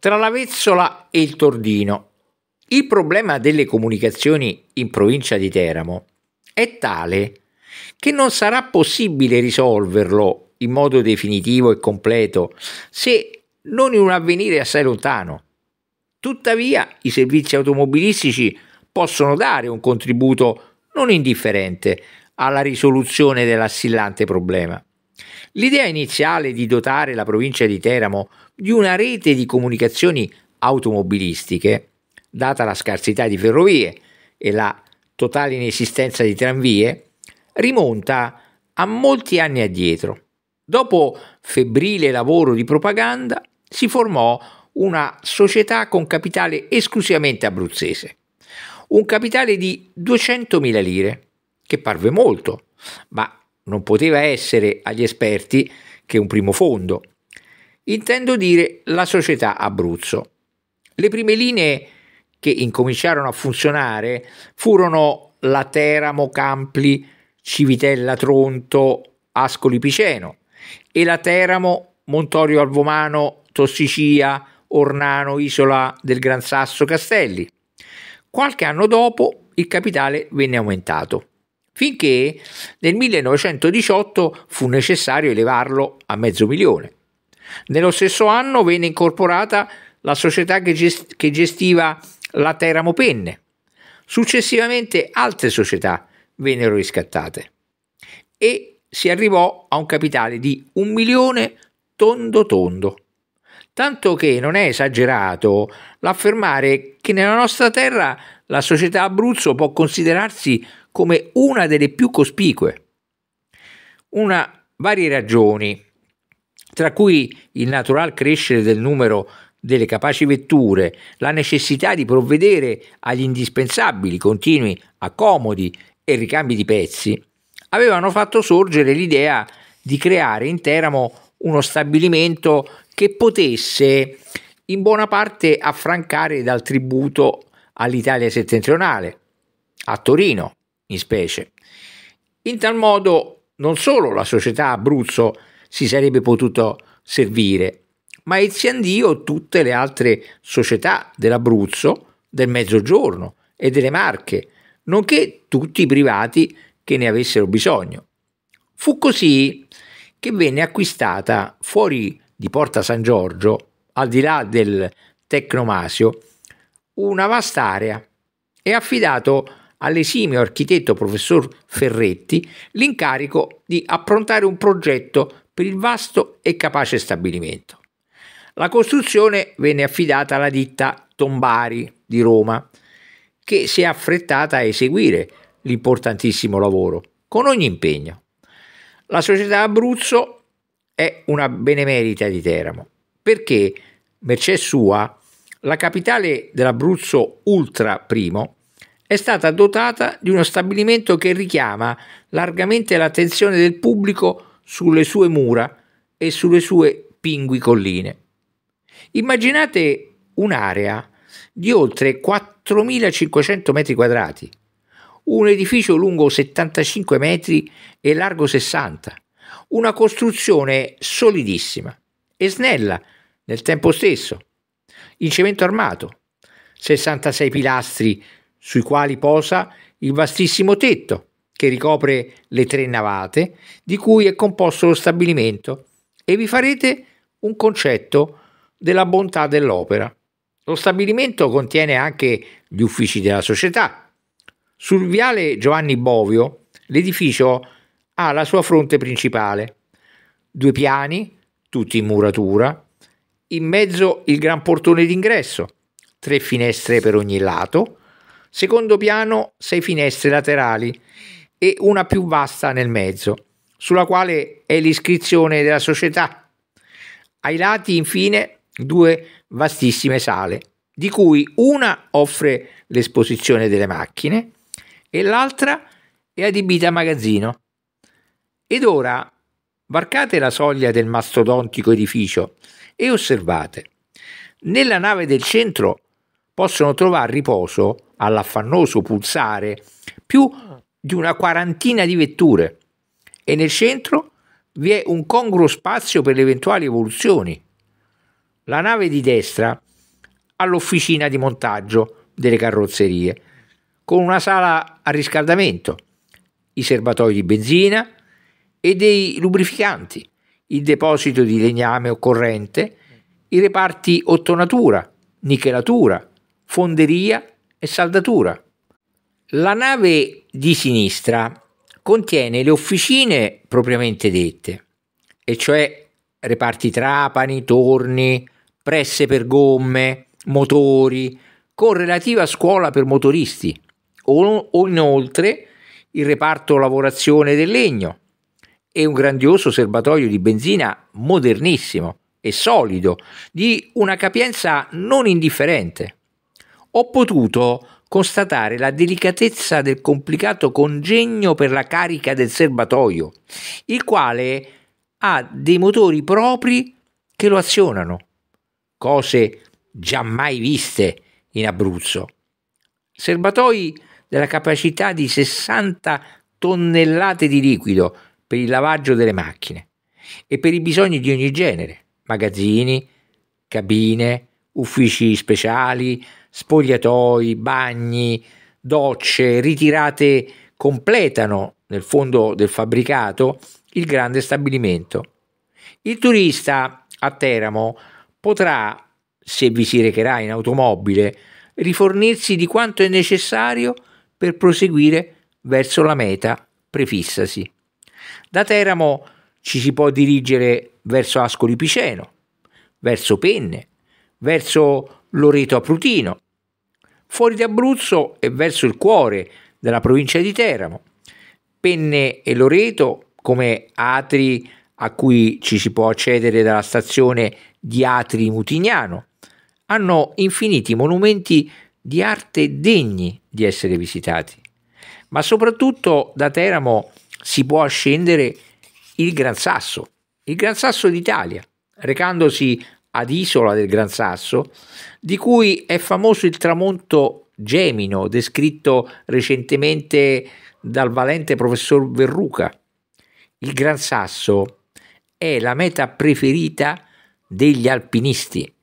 tra la Vezzola e il Tordino. Il problema delle comunicazioni in provincia di Teramo è tale che non sarà possibile risolverlo in modo definitivo e completo se non in un avvenire assai lontano. Tuttavia i servizi automobilistici possono dare un contributo non indifferente alla risoluzione dell'assillante problema. L'idea iniziale di dotare la provincia di Teramo di una rete di comunicazioni automobilistiche, data la scarsità di ferrovie e la totale inesistenza di tranvie, rimonta a molti anni addietro. Dopo febbrile lavoro di propaganda si formò una società con capitale esclusivamente abruzzese, un capitale di 200.000 lire, che parve molto, ma non poteva essere agli esperti che un primo fondo. Intendo dire la società Abruzzo. Le prime linee che incominciarono a funzionare furono la Teramo Campli, Civitella Tronto, Ascoli Piceno e la Teramo Montorio Alvomano, Tossicia, Ornano, Isola del Gran Sasso Castelli. Qualche anno dopo il capitale venne aumentato finché nel 1918 fu necessario elevarlo a mezzo milione. Nello stesso anno venne incorporata la società che, gest- che gestiva la Teramo Penne. Successivamente altre società vennero riscattate e si arrivò a un capitale di un milione tondo tondo. Tanto che non è esagerato l'affermare che nella nostra terra la società Abruzzo può considerarsi come una delle più cospicue. Una varie ragioni, tra cui il natural crescere del numero delle capaci vetture, la necessità di provvedere agli indispensabili continui accomodi e ricambi di pezzi, avevano fatto sorgere l'idea di creare in Teramo uno stabilimento che potesse in buona parte affrancare dal tributo all'Italia settentrionale, a Torino in specie. In tal modo non solo la società Abruzzo si sarebbe potuto servire, ma eziandio tutte le altre società dell'Abruzzo, del Mezzogiorno e delle Marche, nonché tutti i privati che ne avessero bisogno. Fu così che venne acquistata fuori di Porta San Giorgio, al di là del Tecnomasio, una vasta area e affidato all'esimio architetto professor Ferretti l'incarico di approntare un progetto per il vasto e capace stabilimento. La costruzione venne affidata alla ditta Tombari di Roma, che si è affrettata a eseguire l'importantissimo lavoro con ogni impegno. La società Abruzzo è una benemerita di Teramo, perché mercè sua la capitale dell'Abruzzo Ultra Primo è stata dotata di uno stabilimento che richiama largamente l'attenzione del pubblico sulle sue mura e sulle sue pingui colline. Immaginate un'area di oltre 4.500 metri quadrati, un edificio lungo 75 metri e largo 60, una costruzione solidissima e snella nel tempo stesso, in cemento armato, 66 pilastri sui quali posa il vastissimo tetto che ricopre le tre navate di cui è composto lo stabilimento e vi farete un concetto della bontà dell'opera. Lo stabilimento contiene anche gli uffici della società. Sul viale Giovanni Bovio l'edificio ha la sua fronte principale, due piani, tutti in muratura, in mezzo il gran portone d'ingresso, tre finestre per ogni lato, secondo piano sei finestre laterali e una più vasta nel mezzo, sulla quale è l'iscrizione della società. Ai lati, infine, due vastissime sale, di cui una offre l'esposizione delle macchine e l'altra è adibita a magazzino. Ed ora varcate la soglia del mastodontico edificio e osservate. Nella nave del centro possono trovare riposo all'affannoso pulsare, più di una quarantina di vetture e nel centro vi è un congruo spazio per le eventuali evoluzioni. La nave di destra ha l'officina di montaggio delle carrozzerie, con una sala a riscaldamento, i serbatoi di benzina e dei lubrificanti, il deposito di legname occorrente, i reparti ottonatura, nichelatura, fonderia e saldatura. La nave di sinistra contiene le officine propriamente dette, e cioè reparti trapani, torni, presse per gomme, motori, con relativa scuola per motoristi, o, o inoltre il reparto lavorazione del legno e un grandioso serbatoio di benzina modernissimo e solido, di una capienza non indifferente ho potuto constatare la delicatezza del complicato congegno per la carica del serbatoio, il quale ha dei motori propri che lo azionano, cose già mai viste in Abruzzo. Serbatoi della capacità di 60 tonnellate di liquido per il lavaggio delle macchine e per i bisogni di ogni genere, magazzini, cabine, uffici speciali, spogliatoi, bagni, docce ritirate completano nel fondo del fabbricato il grande stabilimento. Il turista a Teramo potrà, se vi si recherà in automobile, rifornirsi di quanto è necessario per proseguire verso la meta prefissasi. Da Teramo ci si può dirigere verso Ascoli Piceno, verso Penne, verso Loreto Aprutino, fuori di Abruzzo e verso il cuore della provincia di Teramo. Penne e Loreto come atri a cui ci si può accedere dalla stazione di Atri Mutignano, hanno infiniti monumenti di arte degni di essere visitati. Ma soprattutto da Teramo si può ascendere il Gran Sasso, il Gran Sasso d'Italia, recandosi ad Isola del Gran Sasso, di cui è famoso il tramonto gemino descritto recentemente dal valente professor Verruca. Il Gran Sasso è la meta preferita degli alpinisti.